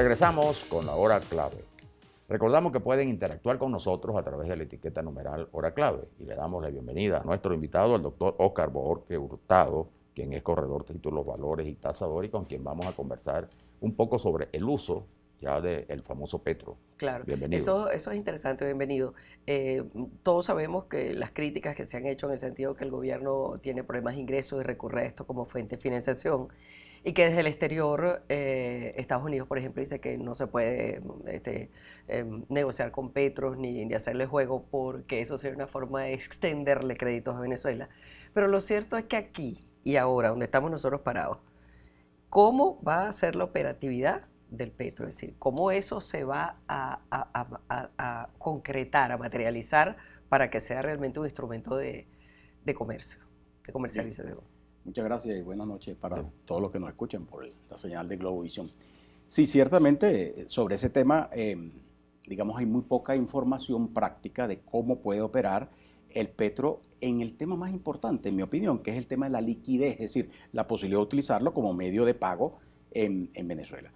Regresamos con la hora clave. Recordamos que pueden interactuar con nosotros a través de la etiqueta numeral hora clave y le damos la bienvenida a nuestro invitado, al doctor Oscar Borque Hurtado, quien es corredor de títulos, valores y tasador y con quien vamos a conversar un poco sobre el uso ya del famoso Petro. Claro, bienvenido. Eso, es interesante, bienvenido. Eh, todos sabemos que las críticas que se han hecho en el sentido que el gobierno tiene problemas de ingresos y recurre a esto como fuente de financiación y que desde el exterior eh, Estados Unidos, por ejemplo, dice que no se puede este, em, negociar con Petros ni, hacerle juego porque eso sería una forma de extenderle créditos a Venezuela. Pero lo cierto es que aquí y ahora, donde estamos nosotros parados, ¿cómo va a ser la operatividad del Petro? Es decir, ¿cómo eso se va a, concretar, a materializar para que sea realmente un instrumento de, de comercio, de comercialización? Muchas gracias y buenas noches para todos los que nos escuchan por la señal de Globovisión. Sí, ciertamente eh, sobre ese tema, em, digamos, hay muy poca información práctica de cómo puede operar el petro en el tema más importante, en mi opinión, que es el tema de la liquidez, es decir, la posibilidad de utilizarlo como medio de pago en, en Venezuela.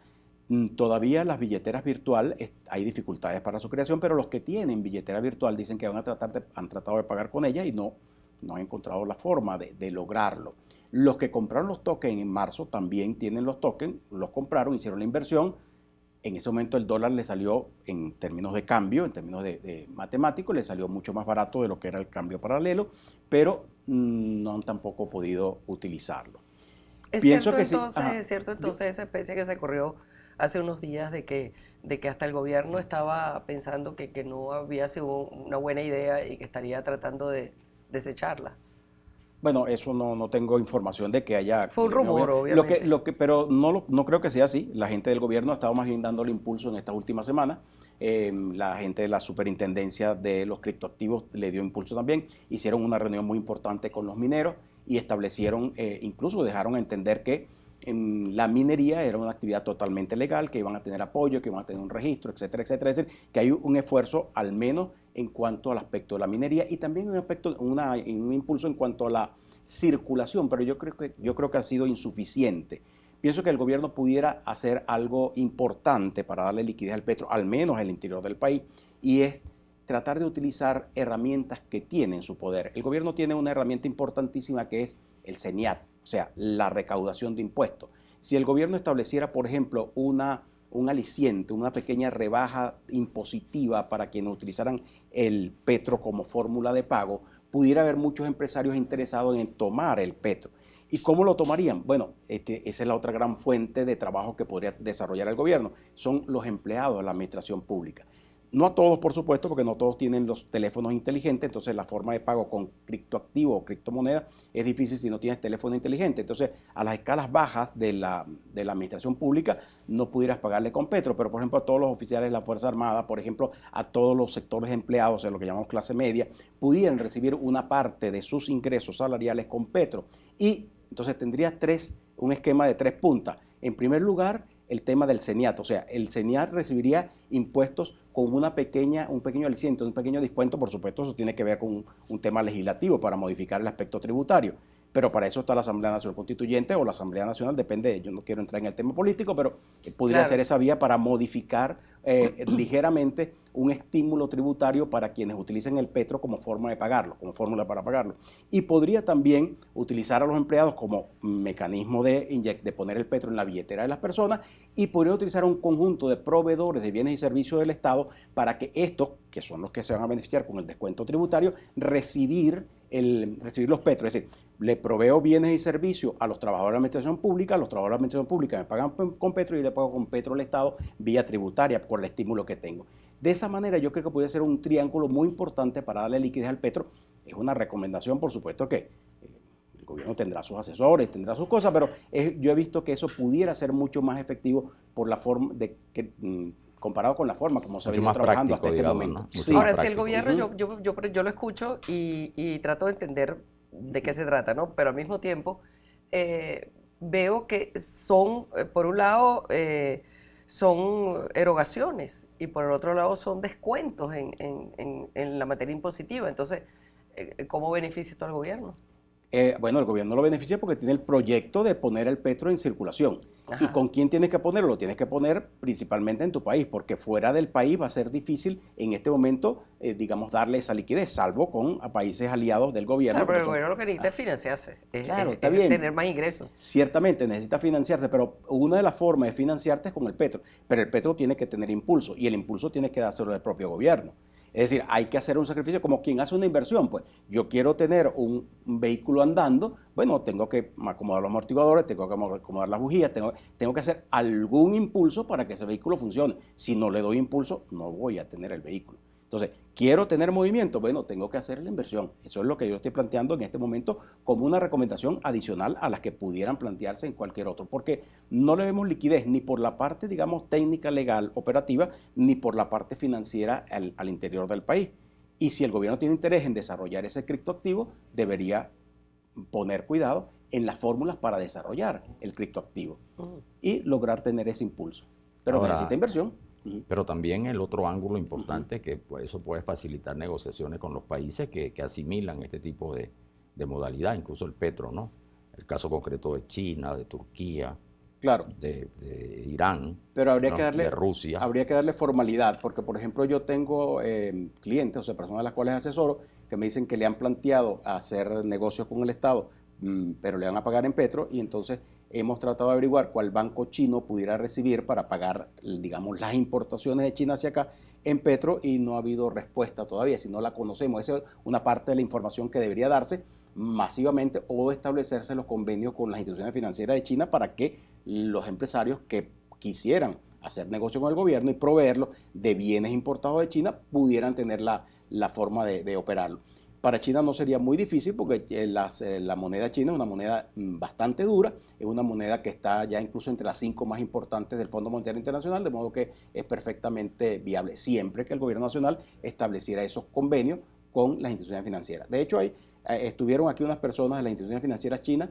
Mm, todavía las billeteras virtual hay dificultades para su creación, pero los que tienen billetera virtual dicen que van a tratar de, han tratado de pagar con ella y no, no han encontrado la forma de, lograrlo. Los que compraron los tokens en marzo también tienen los tokens, los compraron, hicieron la inversión. En ese momento el dólar le salió, en términos de cambio, en términos de, matemáticos, matemático, le salió mucho más barato de lo que era el cambio paralelo, pero mm, no han tampoco podido utilizarlo. Es Pienso cierto, entonces, es cierto entonces esa especie que se corrió hace unos días de que, de que hasta el gobierno estaba pensando que, que no había sido una buena idea y que estaría tratando de, desecharla. Bueno, eso no, no, tengo información de que haya... Fue un rumor, obviamente. Lo que, lo que, pero no, no creo que sea así. La gente del gobierno ha estado más bien dándole impulso en estas últimas semanas. Em, la gente de la superintendencia de los criptoactivos le dio impulso también. Hicieron una reunión muy importante con los mineros y establecieron, eh, incluso dejaron entender que em, la minería era una actividad totalmente legal, que iban a tener apoyo, que iban a tener un registro, etcétera, etcétera. Es decir, que hay un esfuerzo al menos en cuanto al aspecto de la minería y también un aspecto, un impulso en cuanto a la circulación, pero yo creo que, yo creo que ha sido insuficiente. Pienso que el gobierno pudiera hacer algo importante para darle liquidez al petro, al menos en el interior del país, y es tratar de utilizar herramientas que tiene en su poder. El gobierno tiene una herramienta importantísima que es el CENIAT, o sea, la recaudación de impuestos. Si el gobierno estableciera, por ejemplo, una un aliciente, una pequeña rebaja impositiva para quienes utilizaran el petro como fórmula de pago, pudiera haber muchos empresarios interesados en tomar el petro. ¿Y cómo lo tomarían? Bueno, este, esa es la otra gran fuente de trabajo que podría desarrollar el gobierno. Son los empleados de la administración pública. No a todos, por supuesto, porque no todos tienen los teléfonos inteligentes, entonces la forma de pago con criptoactivo o criptomoneda es difícil si no tienes teléfono inteligente. Entonces, a las escalas bajas de la, administración pública no pudieras pagarle con Petro, pero por ejemplo a todos los oficiales de la Fuerza Armada, por ejemplo, a todos los sectores empleados, en lo que llamamos clase media, pudieran recibir una parte de sus ingresos salariales con Petro. Y entonces tendrías tres, un esquema de tres puntas. En primer lugar, el tema del CENIAT. O sea, el CENIAT recibiría impuestos con una pequeña, un pequeño aliciente, un pequeño descuento. Por supuesto, eso tiene que ver con un tema legislativo para modificar el aspecto tributario pero para eso está la Asamblea Nacional Constituyente o la Asamblea Nacional, depende, yo no quiero entrar en el tema político, pero eh, podría ser esa vía para modificar eh, eh, ligeramente un estímulo tributario para quienes utilicen el petro como forma de pagarlo, como fórmula para pagarlo. Y podría también utilizar a los empleados como mecanismo de, de poner el petro en la billetera de las personas y podría utilizar un conjunto de proveedores de bienes y servicios del Estado para que estos, que son los que se van a beneficiar con el descuento tributario, recibir el recibir los petros. Es decir, le proveo bienes y servicios a los trabajadores de la administración pública, los trabajadores de la administración pública me pagan con petro y yo le pago con petro al Estado vía tributaria por el estímulo que tengo. De esa manera yo creo que puede ser un triángulo muy importante para darle liquidez al petro. Es una recomendación, por supuesto, que eh, el gobierno tendrá sus asesores, tendrá sus cosas, pero yo he visto que eso pudiera ser mucho más efectivo por la forma de que mm, comparado con la forma como se venía trabajando hasta este momento. Sí. Ahora, si el gobierno, yo, yo, yo, lo escucho y, y, trato de entender de qué se trata, ¿no? Pero al mismo tiempo eh, veo que son, eh, por un lado, eh, son erogaciones y por el otro lado son descuentos en, en, en, en la materia impositiva. Entonces, ¿cómo beneficia esto al gobierno? Eh, bueno, el gobierno lo beneficia porque tiene el proyecto de poner el petro en circulación. ¿Y con quién tienes que ponerlo? Lo tienes que poner principalmente en tu país, porque fuera del país va a ser difícil en este momento, eh, digamos, darle esa liquidez, salvo con a países aliados del gobierno. pero el gobierno lo que necesita es financiarse, claro, está bien. tener más ingresos. Ciertamente, necesita financiarse, pero una de las formas de financiarte es con el petro. Pero el petro tiene que tener impulso, y el impulso tiene que dárselo del propio gobierno. Es decir, hay que hacer un sacrificio como quien hace una inversión. Pues yo quiero tener un vehículo andando, bueno, tengo que acomodar los amortiguadores, tengo que acomodar las bujías, tengo, tengo que hacer algún impulso para que ese vehículo funcione. Si no le doy impulso, no voy a tener el vehículo. Entonces, quiero tener movimiento, bueno, tengo que hacer la inversión. Eso es lo que yo estoy planteando en este momento como una recomendación adicional a las que pudieran plantearse en cualquier otro, porque no le vemos liquidez ni por la parte, digamos, técnica, legal, operativa, ni por la parte financiera al, interior del país. Y si el gobierno tiene interés en desarrollar ese criptoactivo, debería poner cuidado en las fórmulas para desarrollar el criptoactivo mm. y lograr tener ese impulso. Pero necesita inversión. Pero también el otro ángulo importante que pues, eso puede facilitar negociaciones con los países que, asimilan este tipo de, modalidad, incluso el petro, ¿no? El caso concreto de China, de Turquía, claro. de, Irán, Pero habría que darle, de Rusia. Habría que darle formalidad, porque por ejemplo yo tengo em, clientes, o sea, personas a las cuales asesoro, que me dicen que le han planteado hacer negocios con el Estado Mm, pero le van a pagar en petro y entonces hemos tratado de averiguar cuál banco chino pudiera recibir para pagar, digamos, las importaciones de China hacia acá en petro y no ha habido respuesta todavía, si no la conocemos. Esa es una parte de la información que debería darse masivamente o establecerse los convenios con las instituciones financieras de China para que los empresarios que quisieran hacer negocio con el gobierno y proveerlo de bienes importados de China pudieran tener la, forma de operarlo. Para China no sería muy difícil porque eh, eh, la moneda china es una moneda mm, bastante dura, es una moneda que está ya incluso entre las cinco más importantes del Fondo Monetario Internacional, de modo que es perfectamente viable siempre que el gobierno nacional estableciera esos convenios con las instituciones financieras. De hecho, eh, estuvieron aquí unas personas de las instituciones financieras chinas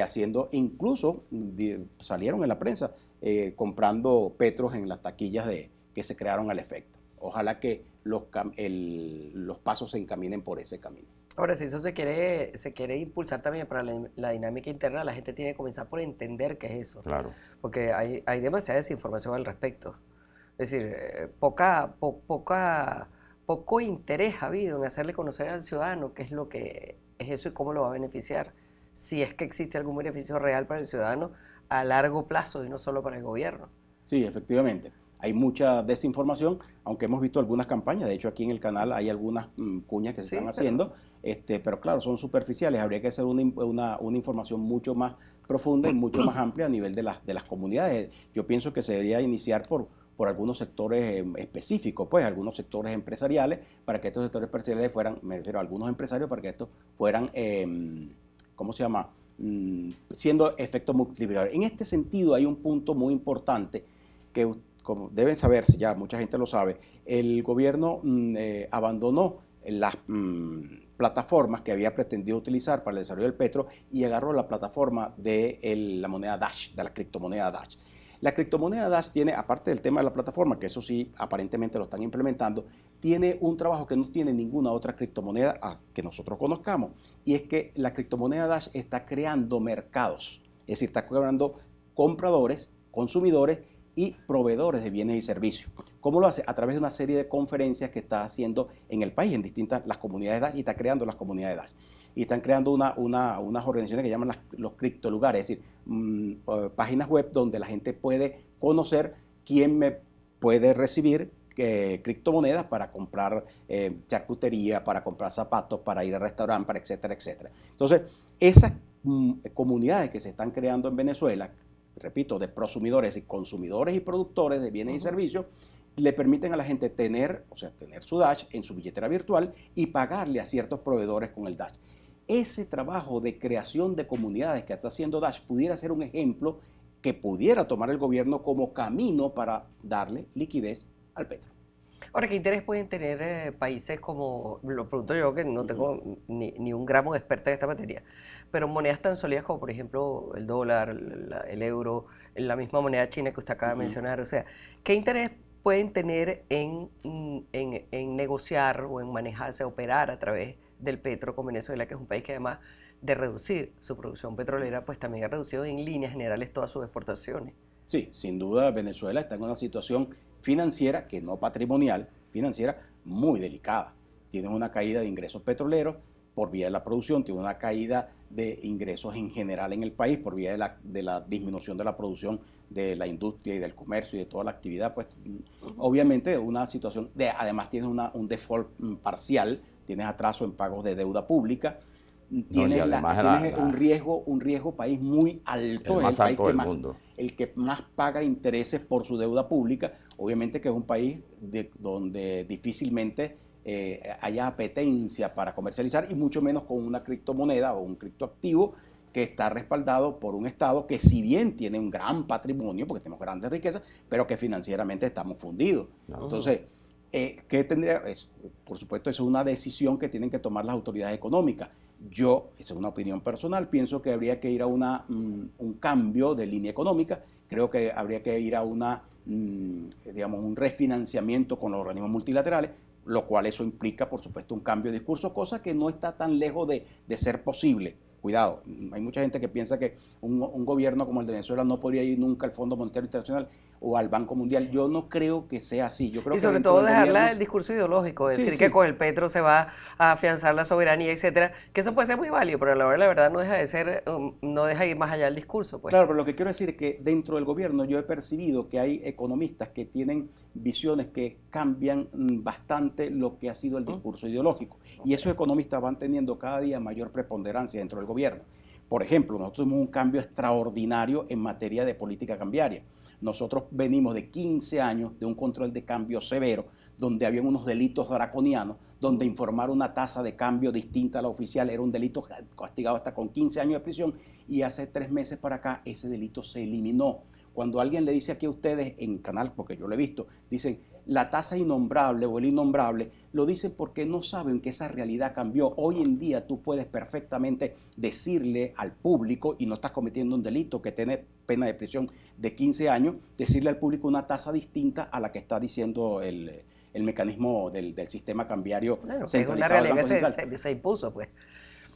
haciendo, incluso mm, salieron en la prensa comprando petros en las taquillas de, que se crearon al efecto ojalá que los, los pasos se encaminen por ese camino. Ahora, si eso se quiere, se quiere impulsar también para la, dinámica interna, la gente tiene que comenzar por entender qué es eso. Claro. Porque hay, hay demasiada desinformación al respecto. Es decir, eh, poca, poca, poco interés ha habido en hacerle conocer al ciudadano qué es lo que es eso y cómo lo va a beneficiar. Si es que existe algún beneficio real para el ciudadano a largo plazo y no solo para el gobierno. Sí, efectivamente hay mucha desinformación, aunque hemos visto algunas campañas, de hecho aquí en el canal hay algunas mm, cuñas que se están haciendo, pero... Este, pero claro, son superficiales, habría que hacer una, una, una información mucho más profunda y mucho más amplia a nivel de las, de las comunidades. Yo pienso que se debería iniciar por, por algunos sectores em, específicos, pues algunos sectores empresariales, para que estos sectores empresariales fueran, me refiero a algunos empresarios, para que estos fueran, em, ¿cómo se llama?, mm, siendo efectos multiplicadores. En este sentido hay un punto muy importante que usted como deben si ya, mucha gente lo sabe, el gobierno mm, eh, abandonó las mm, plataformas que había pretendido utilizar para el desarrollo del petro y agarró la plataforma de la moneda Dash, de la criptomoneda Dash. La criptomoneda Dash tiene, aparte del tema de la plataforma, que eso sí aparentemente lo están implementando, tiene un trabajo que no tiene ninguna otra criptomoneda ah, que nosotros conozcamos, y es que la criptomoneda Dash está creando mercados, es decir, está creando compradores, consumidores y proveedores de bienes y servicios. ¿Cómo lo hace? A través de una serie de conferencias que está haciendo en el país, en distintas las comunidades y está creando las comunidades DASH. Y están creando una, unas organizaciones que llaman los criptolugares, es decir, mm, páginas web donde la gente puede conocer quién me puede recibir eh, criptomonedas para comprar eh, charcutería, para comprar zapatos, para ir al restaurante, para etcétera, etcétera. Entonces, esas mm, comunidades que se están creando en Venezuela, repito, de prosumidores y consumidores y productores de bienes y servicios, le permiten a la gente tener, o sea, tener su Dash en su billetera virtual y pagarle a ciertos proveedores con el Dash. Ese trabajo de creación de comunidades que está haciendo Dash pudiera ser un ejemplo que pudiera tomar el gobierno como camino para darle liquidez al Petro. Ahora, ¿qué interés pueden tener eh, países como, lo pregunto yo, que no tengo ni, ni, un gramo de experta en esta materia, pero monedas tan sólidas como por ejemplo el dólar, el, euro, la misma moneda china que usted acaba de mencionar. O sea, ¿qué interés pueden tener mm, en, en, negociar o en manejarse, operar a través del petro con Venezuela, que es un país que además de reducir su producción petrolera, pues también ha reducido en líneas generales todas sus exportaciones? Sí, sin duda Venezuela está en una situación financiera, que no patrimonial, financiera muy delicada. Tiene una caída de ingresos petroleros por vía de la producción, tiene una caída de ingresos en general en el país por vía de la, de la disminución de la producción de la industria y del comercio y de toda la actividad, pues obviamente una situación de, además tienes una, un default mm, parcial, tienes atraso en pagos de deuda pública, tienes, un riesgo, un riesgo país muy alto, el, el país que más, el que más paga intereses por su deuda pública, obviamente que es un país de, donde difícilmente eh, haya apetencia para comercializar y mucho menos con una criptomoneda o un criptoactivo que está respaldado por un Estado que si bien tiene un gran patrimonio, porque tenemos grandes riquezas, pero que financieramente estamos fundidos. Entonces, eh, ¿qué tendría? por supuesto, eso es una decisión que tienen que tomar las autoridades económicas. Yo, es una opinión personal, pienso que habría que ir a una, mm, un cambio de línea económica, creo que habría que ir a una, mm, digamos, un refinanciamiento con los organismos multilaterales, lo cual eso implica, por supuesto, un cambio de discurso, cosa que no está tan lejos de, de ser posible. Cuidado, hay mucha gente que piensa que un, gobierno como el de Venezuela no podría ir nunca al Fondo Monetario Internacional o al Banco Mundial. Yo no creo que sea así. y sobre todo dejarla del discurso ideológico, decir que con el Petro se va a afianzar la soberanía, etcétera, que eso puede ser muy válido, pero a la hora la verdad no deja de ser, um, no deja ir más allá del discurso. Pues. Claro, pero lo que quiero decir es que dentro del gobierno yo he percibido que hay economistas que tienen visiones que cambian mm, bastante lo que ha sido el discurso ideológico. Y esos economistas van teniendo cada día mayor preponderancia dentro del gobierno. Por ejemplo, nosotros tuvimos un cambio extraordinario en materia de política cambiaria. Nosotros venimos de 15 años de un control de cambio severo, donde había unos delitos draconianos, donde informar una tasa de cambio distinta a la oficial era un delito castigado hasta con 15 años de prisión, y hace tres meses para acá ese delito se eliminó. Cuando alguien le dice aquí a ustedes en canal, porque yo lo he visto, dicen, la tasa innombrable o el innombrable, lo dicen porque no saben que esa realidad cambió. Hoy en día tú puedes perfectamente decirle al público, y no estás cometiendo un delito que tiene pena de prisión de 15 años, decirle al público una tasa distinta a la que está diciendo el, mecanismo del, sistema cambiario centralizado. una realidad que se impuso, pues.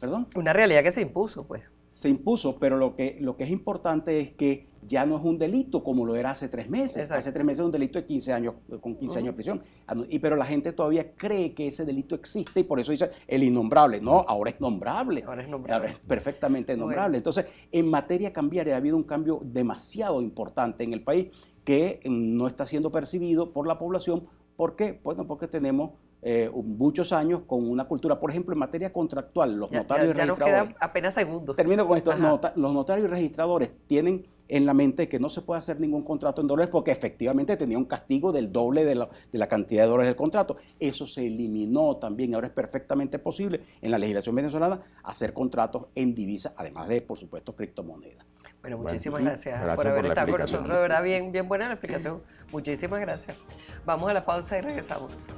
¿Perdón? Una realidad que se impuso, pues se impuso, pero lo que, lo que es importante es que ya no es un delito como lo era hace tres meses. Hace tres meses es un delito de 15 años, con 15 años de prisión. Ah, y, pero la gente todavía cree que ese delito existe y por eso dice el innombrable. No, ahora es nombrable. Ahora es nombrable. Ahora es perfectamente nombrable. Entonces, en materia cambiaria ha habido un cambio demasiado importante en el país que mm, no está siendo percibido por la población. ¿Por qué? Bueno, porque tenemos eh, muchos años con una cultura, por ejemplo, en materia contractual, los notarios y registradores. Nos quedan apenas segundos. Termino con esto. los notarios y registradores tienen en la mente que no se puede hacer ningún contrato en dólares porque efectivamente tenía un castigo del doble de la, cantidad de dólares del contrato. Eso se eliminó también. Ahora es perfectamente posible en la legislación venezolana hacer contratos en divisa, además de, por supuesto, criptomonedas. Bueno, muchísimas gracias, por haber estado con nosotros. De verdad, bien, bien buena la explicación. Muchísimas gracias. Vamos a la pausa y regresamos.